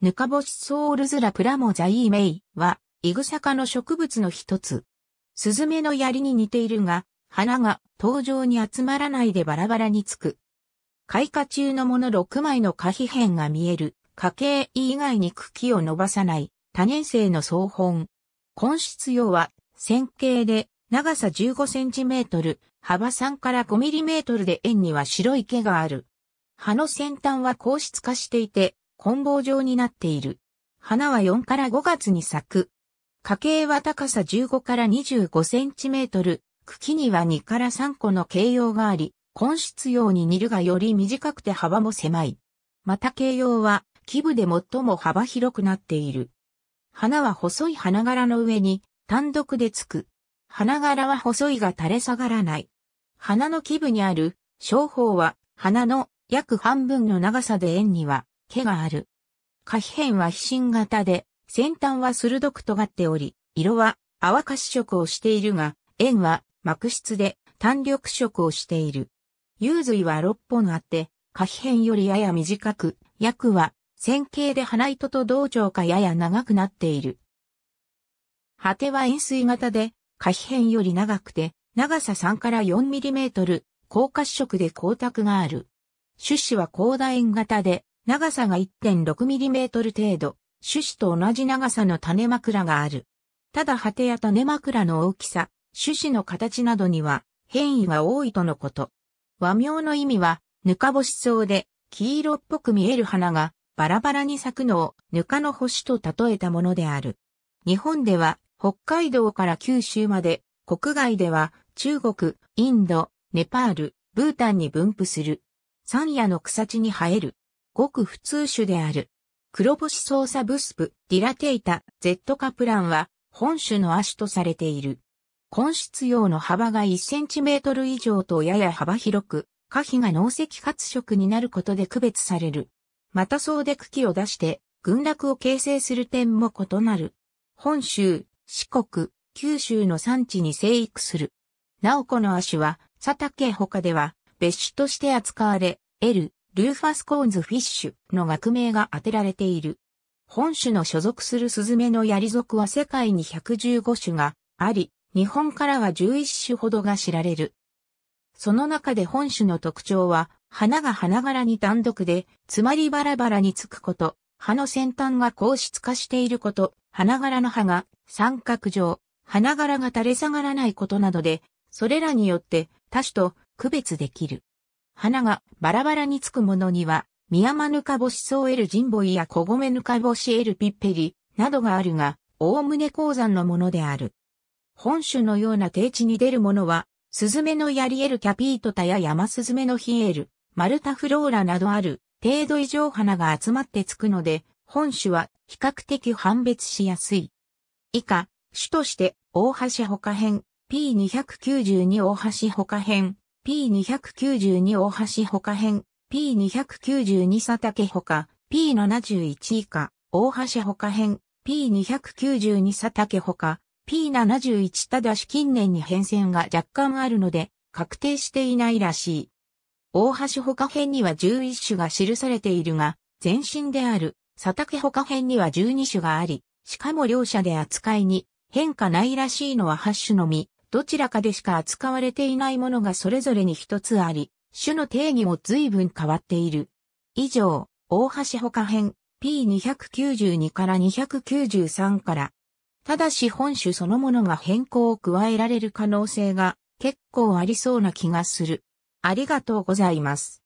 ヌカボしソウルズラプラモザイーメイは、イグサ科の植物の一つ。スズメの槍に似ているが、花が登場に集まらないでバラバラにつく。開花中のもの6枚の花皮片が見える、花系以外に茎を伸ばさない、多年生の草本。根室葉は、線形で、長さ15センチメートル、幅3から5ミリメートルで円には白い毛がある。葉の先端は硬質化していて、棍棒状になっている。花は4から5月に咲く。花茎は高さ15から25センチメートル、茎には2から3個の形容があり、根室用に煮るがより短くて幅も狭い。また形容は、基部で最も幅広くなっている。花は細い花柄の上に単独でつく。花柄は細いが垂れ下がらない。花の基部にある小胞は花の約半分の長さで円には毛がある。下皮片は皮心型で、先端は鋭く尖っており、色は泡褐色をしているが、円は膜質で単緑色をしている。幽髄は6本あって、下皮片よりやや短く、薬は線形で花糸と同調かやや長くなっている。果ては円錐型で、下皮片より長くて、長さ3から4トル、高褐色で光沢がある。種子は高大円型で、長さが 1.6mm 程度、種子と同じ長さの種枕がある。ただ果てや種枕の大きさ、種子の形などには変異が多いとのこと。和名の意味は、ぬか干し草で、黄色っぽく見える花がバラバラに咲くのをぬかの星と例えたものである。日本では北海道から九州まで、国外では中国、インド、ネパール、ブータンに分布する。山野の草地に生える。ごく普通種である。黒星操作ブスプ、ディラテイタ、ゼットカプランは本種の足とされている。根質用の幅が1トル以上とやや幅広く、花皮が脳積活色になることで区別される。また層で茎を出して、群落を形成する点も異なる。本州、四国、九州の産地に生育する。なおこの足は、佐竹他では、別種として扱われ、L、ルーファス・コーンズ・フィッシュの学名が当てられている。本種の所属するスズメの槍属は世界に115種があり、日本からは11種ほどが知られる。その中で本種の特徴は、花が花柄に単独で、つまりバラバラにつくこと、葉の先端が硬質化していること、花柄の葉が三角状、花柄が垂れ下がらないことなどで、それらによって多種と区別できる。花がバラバラにつくものには、ミヤマヌカボシソウエルジンボイやコゴメヌカボシエルピッペリなどがあるが、おおむね鉱山のものである。本種のような低地に出るものは、スズメのヤリエルキャピートタやヤマスズメのヒエル、マルタフローラなどある程度以上花が集まってつくので、本種は比較的判別しやすい。以下、種として、大橋他編、P292 大橋他編、P292 大橋ほか編、P292 佐竹ほか、P71 以下、大橋ほか編、P292 佐竹ほか、P71 ただし近年に変遷が若干あるので、確定していないらしい。大橋ほか編には11種が記されているが、前身である佐竹ほか編には12種があり、しかも両者で扱いに変化ないらしいのは8種のみ。どちらかでしか扱われていないものがそれぞれに一つあり、種の定義も随分変わっている。以上、大橋他編 P292 から293から、ただし本種そのものが変更を加えられる可能性が結構ありそうな気がする。ありがとうございます。